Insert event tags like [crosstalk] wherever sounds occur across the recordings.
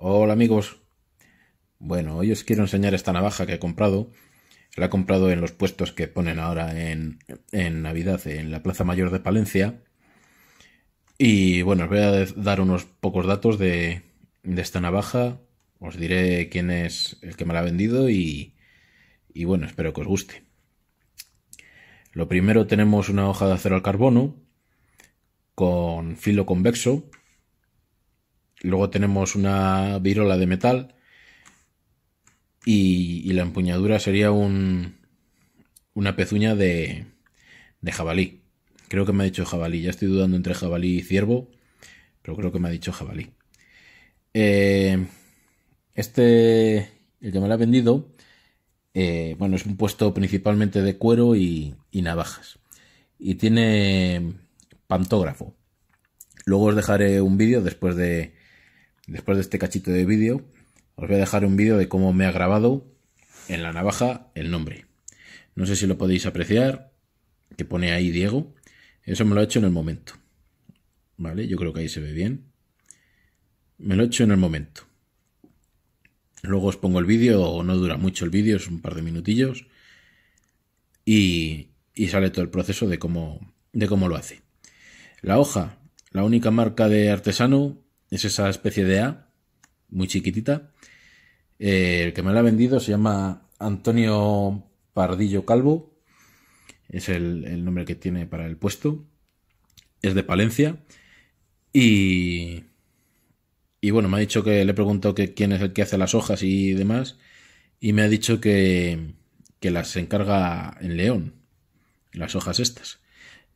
Hola amigos. Bueno, hoy os quiero enseñar esta navaja que he comprado. La he comprado en los puestos que ponen ahora en, en Navidad en la Plaza Mayor de Palencia. Y bueno, os voy a dar unos pocos datos de, de esta navaja. Os diré quién es el que me la ha vendido y, y bueno, espero que os guste. Lo primero tenemos una hoja de acero al carbono con filo convexo Luego tenemos una virola de metal y, la empuñadura sería un, una pezuña de, jabalí. Creo que me ha dicho jabalí. Ya estoy dudando entre jabalí y ciervo, pero creo que me ha dicho jabalí. Eh, este, el que me lo ha vendido, eh, bueno, es un puesto principalmente de cuero y, navajas. Y tiene pantógrafo. Luego os dejaré un vídeo después de, Después de este cachito de vídeo, os voy a dejar un vídeo de cómo me ha grabado en la navaja el nombre. No sé si lo podéis apreciar, que pone ahí Diego. Eso me lo ha hecho en el momento. ¿Vale? Yo creo que ahí se ve bien. Me lo he hecho en el momento. Luego os pongo el vídeo, o no dura mucho el vídeo, es un par de minutillos. Y, y, sale todo el proceso de cómo, de cómo lo hace. La hoja, la única marca de artesano es esa especie de A, muy chiquitita. Eh, el que me la ha vendido se llama Antonio Pardillo Calvo. Es el, nombre que tiene para el puesto. Es de Palencia. Y, y bueno, me ha dicho que le he preguntado quién es el que hace las hojas y demás. Y me ha dicho que, que las encarga en León. Las hojas estas.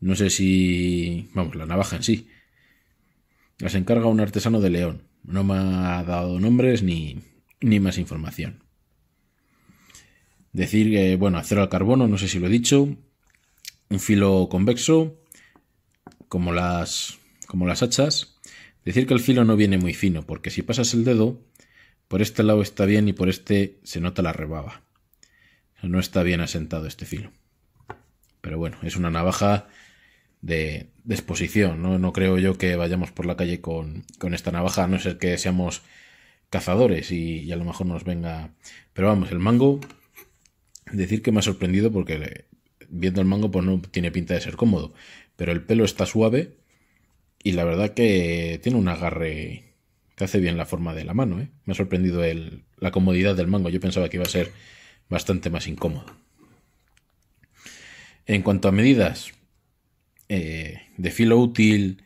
No sé si. Vamos, la navaja en sí. Las encarga un artesano de León. No me ha dado nombres ni, ni más información. Decir que, bueno, acero al carbono, no sé si lo he dicho. Un filo convexo, como las, como las hachas. Decir que el filo no viene muy fino, porque si pasas el dedo, por este lado está bien y por este se nota la rebaba. No está bien asentado este filo. Pero bueno, es una navaja de, exposición. ¿no? ¿no? creo yo que vayamos por la calle con, esta navaja, a no ser que seamos cazadores y, a lo mejor nos venga... Pero vamos, el mango, decir que me ha sorprendido porque eh, viendo el mango pues no tiene pinta de ser cómodo. Pero el pelo está suave y la verdad que tiene un agarre que hace bien la forma de la mano. ¿eh? Me ha sorprendido la comodidad del mango. Yo pensaba que iba a ser bastante más incómodo. En cuanto a medidas, eh, de filo útil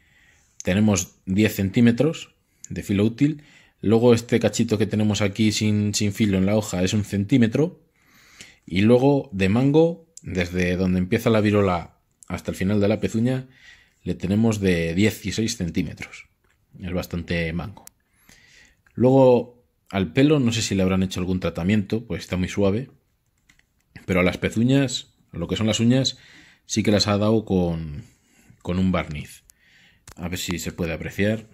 tenemos 10 centímetros de filo útil. Luego este cachito que tenemos aquí sin, sin filo en la hoja es un centímetro. Y luego de mango, desde donde empieza la virola hasta el final de la pezuña, le tenemos de 16 centímetros. Es bastante mango. Luego al pelo no sé si le habrán hecho algún tratamiento, pues está muy suave. Pero a las pezuñas, lo que son las uñas, sí que las ha dado con, un barniz. A ver si se puede apreciar.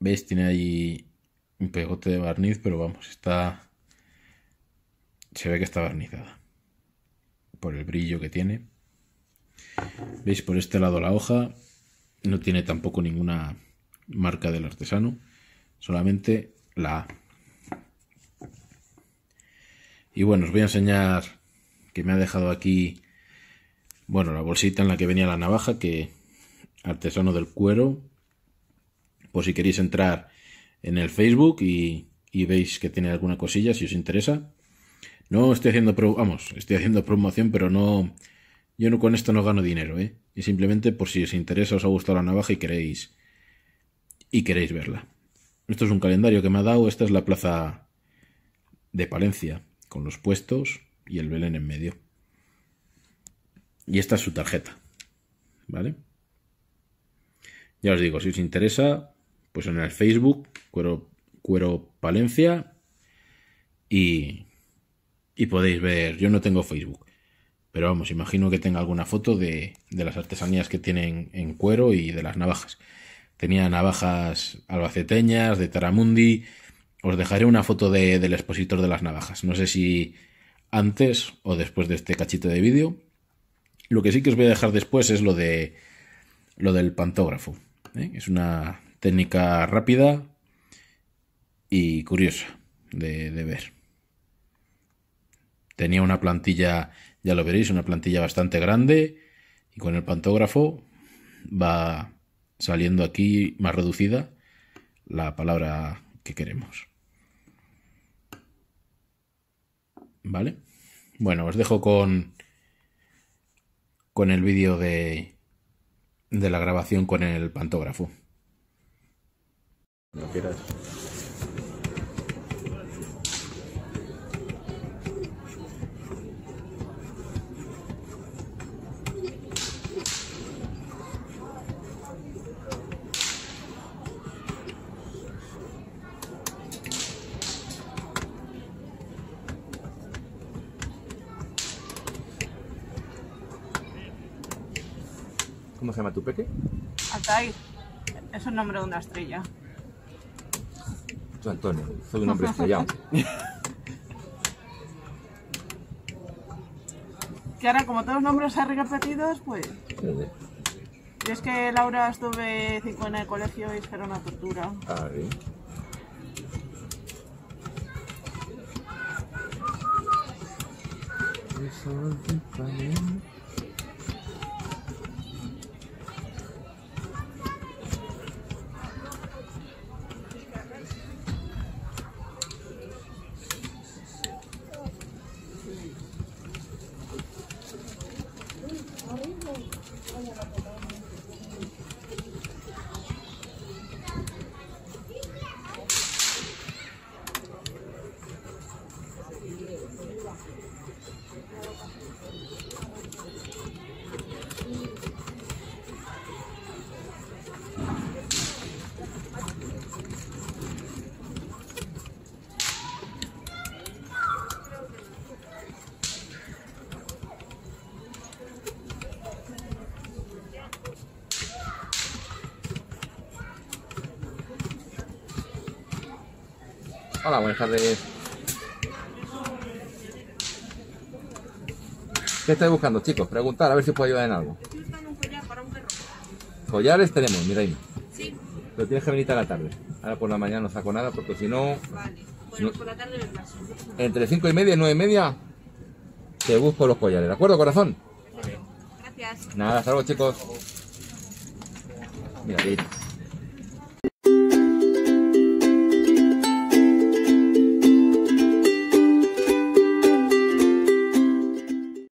¿Veis? Tiene ahí un pegote de barniz, pero vamos, está... Se ve que está barnizada. Por el brillo que tiene. ¿Veis? Por este lado la hoja. No tiene tampoco ninguna marca del artesano. Solamente la A. Y bueno, os voy a enseñar que me ha dejado aquí, bueno, la bolsita en la que venía la navaja, que artesano del cuero, por si queréis entrar en el Facebook y, veis que tiene alguna cosilla, si os interesa. No estoy haciendo, pro, vamos, estoy haciendo promoción, pero no, yo no con esto no gano dinero, ¿eh? Y simplemente por si os interesa, os ha gustado la navaja y queréis, y queréis verla. Esto es un calendario que me ha dado, esta es la plaza de Palencia, con los puestos, y el Belén en medio. Y esta es su tarjeta. ¿Vale? Ya os digo, si os interesa, pues en el Facebook, Cuero, Cuero Palencia, y, y podéis ver, yo no tengo Facebook, pero vamos, imagino que tenga alguna foto de, de las artesanías que tienen en cuero y de las navajas. Tenía navajas albaceteñas, de Taramundi, os dejaré una foto del expositor de las navajas. No sé si antes o después de este cachito de vídeo. Lo que sí que os voy a dejar después es lo de lo del pantógrafo. ¿eh? Es una técnica rápida y curiosa de ver. Tenía una plantilla, ya lo veréis, una plantilla bastante grande y con el pantógrafo va saliendo aquí más reducida la palabra que queremos. ¿Vale? Bueno, os dejo con, con el vídeo de, de la grabación con el pantógrafo. ¿Cómo se llama tu peque? Altair. Es el nombre de una estrella. Yo Antonio, soy un hombre estrellado. [laughs] que ahora como todos los nombres se han repetido, pues... Y es que Laura estuve cinco en el colegio y era una tortura. Ah, Hola, buenas tardes. ¿Qué estáis buscando, chicos? Preguntar a ver si puedo ayudar en algo. Estoy buscando un collar para un perro. Collares tenemos, mira ahí. Sí. Lo tienes que venir a la tarde. Ahora por la mañana no saco nada porque si no. Vale. Bueno, por la tarde me paso. Entre 5 y media y 9 y media te busco los collares. ¿De acuerdo, corazón? Gracias. Nada, hasta luego, chicos. Mira, ahí.